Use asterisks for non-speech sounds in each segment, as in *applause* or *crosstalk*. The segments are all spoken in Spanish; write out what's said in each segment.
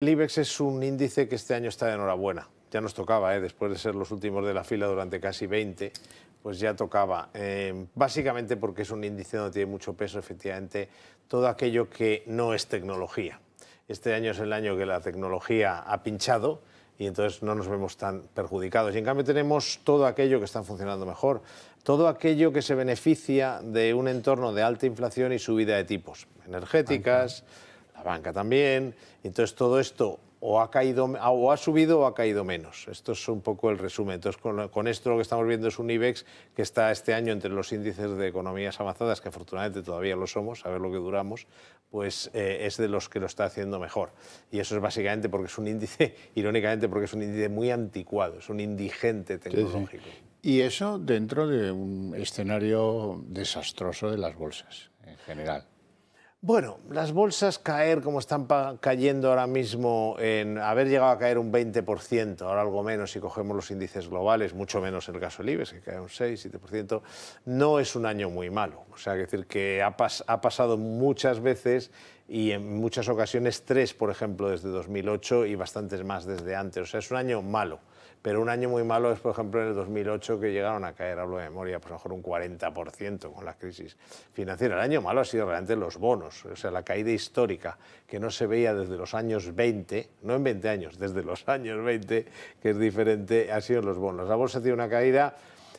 El IBEX es un índice que este año está de enhorabuena. Ya nos tocaba, ¿eh? después de ser los últimos de la fila durante casi 20, pues ya tocaba. Em, básicamente porque es un índice donde tiene mucho peso, efectivamente, todo aquello que no es tecnología. Este año es el año que la tecnología ha pinchado y entonces no nos vemos tan perjudicados. Y en cambio tenemos todo aquello que está funcionando mejor, todo aquello que se beneficia de un entorno de alta inflación y subida de tipos, energéticas la banca también. Entonces todo esto o ha, caído, ah, o ha subido o ha caído menos. Esto es un poco el resumen. Entonces, con, esto lo que estamos viendo es un IBEX que está este año entre los índices de economías avanzadas, que afortunadamente todavía lo somos, a ver lo que duramos, pues eh, es de los que lo está haciendo mejor. Y eso es básicamente porque es un índice, *laughs* irónicamente, porque es un índice muy anticuado, es un indigente tecnológico. Y eso dentro de un escenario desastroso de las bolsas en general. Bueno, las bolsas caer como están cayendo ahora mismo, en haber llegado a caer un 20%, ahora algo menos si cogemos los índices globales, mucho menos en el caso del IBEX, que cae un 6, 7%, no es un año muy malo. O sea, decir que ha, ha pasado muchas veces y en muchas ocasiones tres, por ejemplo, desde 2008 y bastantes más desde antes. O sea, es un año malo, pero un año muy malo es, por ejemplo, en el 2008 que llegaron a caer, hablo de memoria, pues a lo mejor un 40% con la crisis financiera. El año malo ha sido realmente los bonos, o sea, la caída histórica que no se veía desde los años 20, no en 20 años, desde los años 20, que es diferente, ha sido los bonos. La bolsa tiene una caída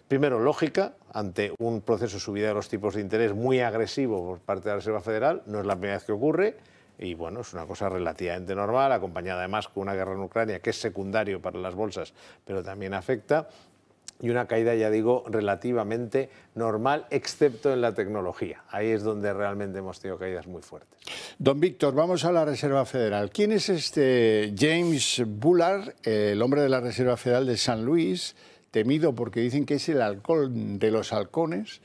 primero, lógica, ante un proceso de subida de los tipos de interés muy agresivo por parte de la Reserva Federal, no es la primera vez que ocurre, y bueno, es una cosa relativamente normal, acompañada además con una guerra en Ucrania que es secundario para las bolsas, pero también afecta, y una caída, ya digo, relativamente normal, excepto en la tecnología. Ahí es donde realmente hemos tenido caídas muy fuertes. Don Víctor, vamos a la Reserva Federal. ¿Quién es este James Bullard, el hombre de la Reserva Federal de San Luis? temido porque dicen que es el alcohol de los halcones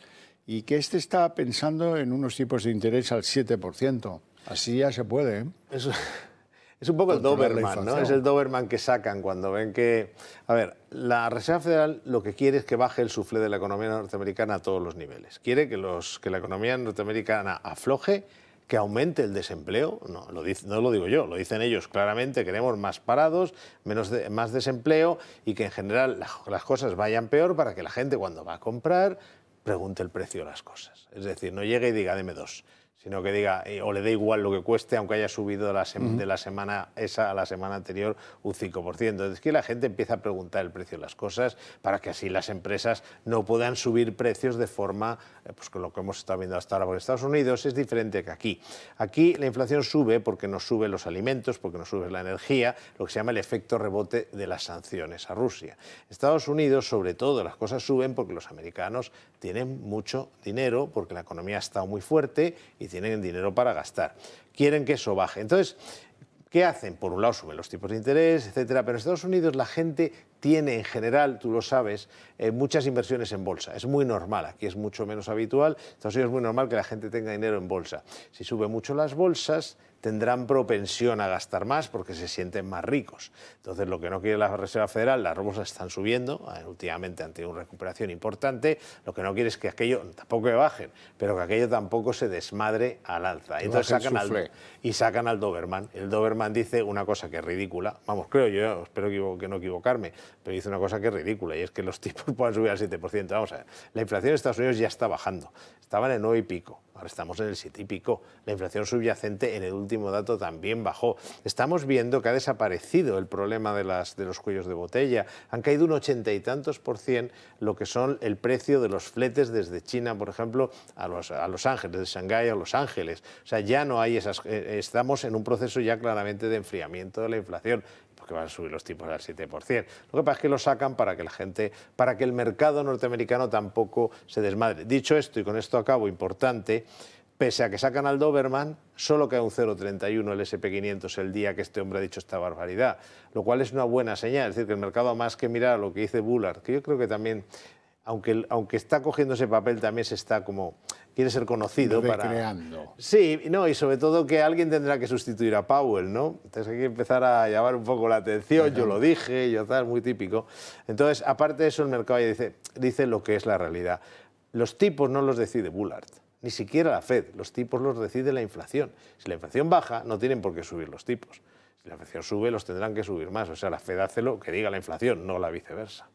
y que este está pensando en unos tipos de interés al 7%. Así ya se puede. ¿eh? Es un *laughs* poco el Doberman, ¿no? Es el Doberman que sacan cuando ven que... A ver, la Reserva Federal lo que quiere es que baje el sufle de la economía norteamericana a todos los niveles. Quiere que, los, que la economía norteamericana afloje que aumente el desempleo, no lo, no lo digo yo, lo dicen ellos claramente, queremos más parados, menos más desempleo y que en general las cosas vayan peor para que la gente cuando va a comprar pregunte el precio de las cosas. Es decir, no llegue y diga, deme dos sino que diga, eh, o le dé igual lo que cueste, aunque haya subido de la, semana esa a la semana anterior un 5%. Es que la gente empieza a preguntar el precio de las cosas para que así las empresas no puedan subir precios de forma, eh, pues con lo que hemos estado viendo hasta ahora, por Estados Unidos es diferente que aquí. Aquí la inflación sube porque nos suben los alimentos, porque nos sube la energía, lo que se llama el efecto rebote de las sanciones a Rusia. Estados Unidos, sobre todo, las cosas suben porque los americanos tienen mucho dinero porque la economía ha estado muy fuerte y tienen dinero para gastar. Quieren que eso baje. Entonces, ¿Qué hacen? Por un lado suben los tipos de interés, etcétera, pero en Estados Unidos la gente tiene en general, tú lo sabes, eh, muchas inversiones en bolsa. Es muy normal, aquí es mucho menos habitual. ...entonces es muy normal que la gente tenga dinero en bolsa. Si sube mucho las bolsas, tendrán propensión a gastar más porque se sienten más ricos. Entonces, lo que no quiere la Reserva Federal, las bolsas están subiendo, ah, últimamente han tenido una recuperación importante, lo que no quiere es que aquello, tampoco que bajen, pero que aquello tampoco se desmadre al alza. Entonces sacan al, y sacan al Doberman. El Doberman dice una cosa que es ridícula, vamos, creo yo, espero que no equivocarme, pero dice una cosa que es ridícula, y es que los *laughs* tipos puedan subir al 7%. Vamos a ver, la inflación en Estados Unidos ya está bajando, estaba en el 9 y pico, ahora estamos en el 7 y pico. La inflación subyacente en el último dato también bajó. Estamos viendo que ha desaparecido el problema de, las, de los cuellos de botella, han caído un ochenta y tantos por cien lo que son el precio de los fletes desde China, por ejemplo, a Los, Ángeles, de Shanghái a Los Ángeles. O sea, ya no hay esas... Eh, estamos en un proceso ya claramente de enfriamiento de la inflación pues, que van a subir los tipos al 7%. Lo que pasa es que lo sacan para que la gente, para que el mercado norteamericano tampoco se desmadre. Dicho esto, y con esto acabo, importante, pese a que sacan al Doberman, solo cae un 0,31 el SP500 el día que este hombre ha dicho esta barbaridad, lo cual es una buena señal, es decir, que el mercado, más que mirar lo que dice Bullard, que yo creo que también aunque, aunque está cogiendo ese papel, también se está como... Quiere ser conocido para... Sí, no, y sobre todo que alguien tendrá que sustituir a Powell, ¿no? Entonces hay que empezar a llamar un poco la atención, yo lo dije, yo tal, muy típico. Entonces, aparte de eso, el mercado ya dice, dice lo que es la realidad. Los tipos no los decide Bullard ni siquiera la Fed. Los tipos los decide la inflación. Si la inflación baja, no tienen por qué subir los tipos. Si la inflación sube, los tendrán que subir más. O sea, la Fed hace lo que diga la inflación, no la viceversa.